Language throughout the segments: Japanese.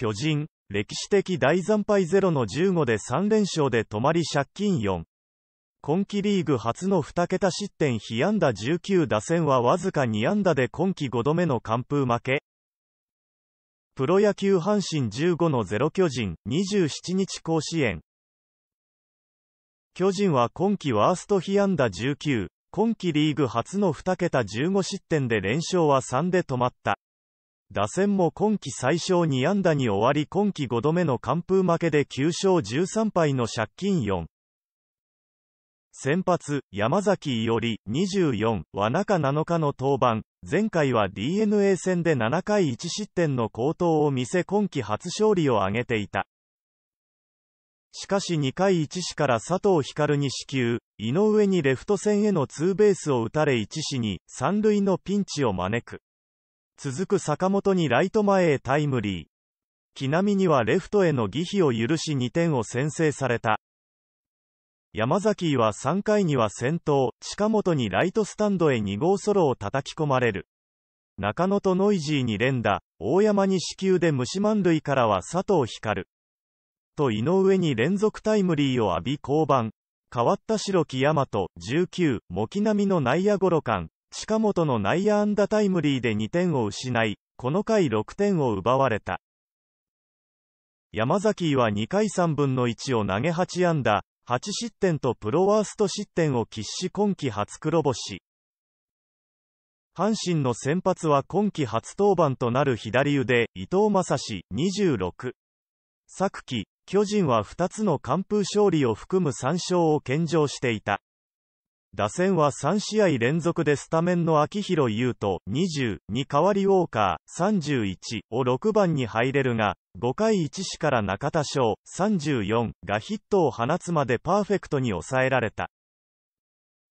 巨人、歴史的大惨敗ゼロの15で3連勝で止まり借金4。今季リーグ初の2桁失点被安打19打線はわずか2安打で今季5度目の完封負け。プロ野球阪神15の0巨人、27日甲子園。巨人は今季ワースト被安打19、今季リーグ初の2桁15失点で連勝は3で止まった。打線も今季最小2安打に終わり今季5度目の完封負けで9勝13敗の借金4。先発、山崎伊織、24は中7日の登板。前回は DNA 戦で7回1失点の好投を見せ今季初勝利を挙げていた。しかし2回1死から佐藤光に支給、井上にレフト線へのツーベースを打たれ1死に、三塁のピンチを招く。続く坂本にライト前へタイムリー。木並にはレフトへの儀比を許し2点を先制された。山崎は3回には先頭、近本にライトスタンドへ2号ソロを叩き込まれる。中野とノイジーに連打、大山に死球で虫満塁からは佐藤光。と井上に連続タイムリーを浴び降板。変わった白木大和、19、木並の内野ゴロ間、近本の内野安打タイムリーで2点を失い、この回6点を奪われた。山崎は2回3分の1を投げ8安打、8失点とプロワースト失点を喫し今季初黒星。阪神の先発は今季初登板となる左腕、伊藤正史26。昨季、巨人は2つの完封勝利を含む3勝を献上していた。打線は3試合連続でスタメンの秋広優斗20に代わりウォーカー31を6番に入れるが、5回1死から中田翔34がヒットを放つまでパーフェクトに抑えられた。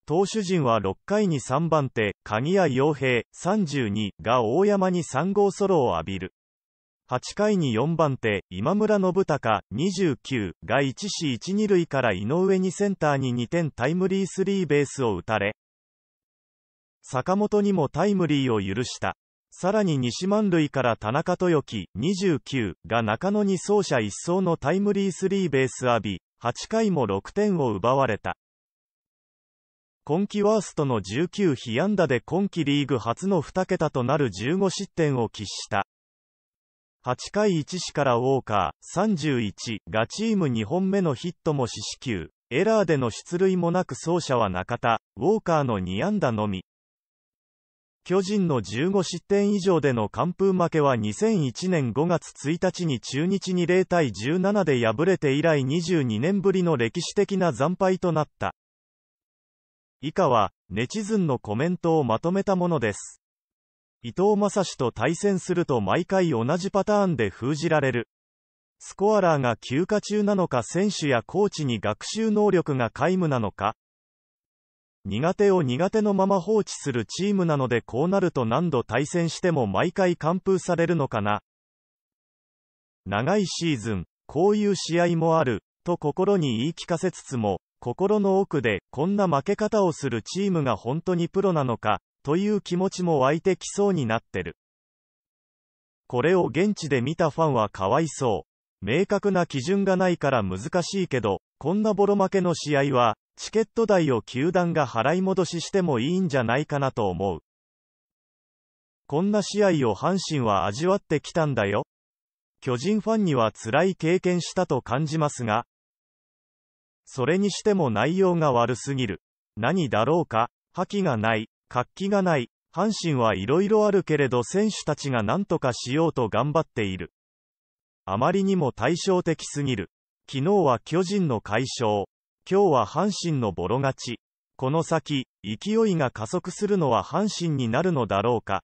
投手陣は6回に3番手、鍵谷陽平32が大山に3号ソロを浴びる。8回に4番手、今村信孝、29が1死1、2塁から井上にセンターに2点タイムリースリーベースを打たれ、坂本にもタイムリーを許した。さらに西満塁から田中豊樹、29が中野に走者一掃のタイムリースリーベース浴び、8回も6点を奪われた。今季ワーストの19被安打で今季リーグ初の2桁となる15失点を喫した。8回1死からウォーカー、31がチーム2本目のヒットも四死球、エラーでの出塁もなく走者は中田、ウォーカーの2安打のみ。巨人の15失点以上での完封負けは2001年5月1日に中日に0対17で敗れて以来22年ぶりの歴史的な惨敗となった。以下は、ネチズンのコメントをまとめたものです。伊藤正史と対戦すると毎回同じパターンで封じられる。スコアラーが休暇中なのか選手やコーチに学習能力が皆無なのか苦手を苦手のまま放置するチームなのでこうなると何度対戦しても毎回完封されるのかな長いシーズン、こういう試合もある、と心に言い聞かせつつも、心の奥でこんな負け方をするチームが本当にプロなのかという気持ちも湧いてきそうになってる。これを現地で見たファンはかわいそう。明確な基準がないから難しいけど、こんなボロ負けの試合は、チケット代を球団が払い戻ししてもいいんじゃないかなと思う。こんな試合を阪神は味わってきたんだよ。巨人ファンには辛い経験したと感じますが、それにしても内容が悪すぎる。何だろうか、覇気がない。活気がない、阪神はいろいろあるけれど選手たちが何とかしようと頑張っている。あまりにも対照的すぎる。昨日は巨人の快勝。今日は阪神のボロ勝ち。この先、勢いが加速するのは阪神になるのだろうか。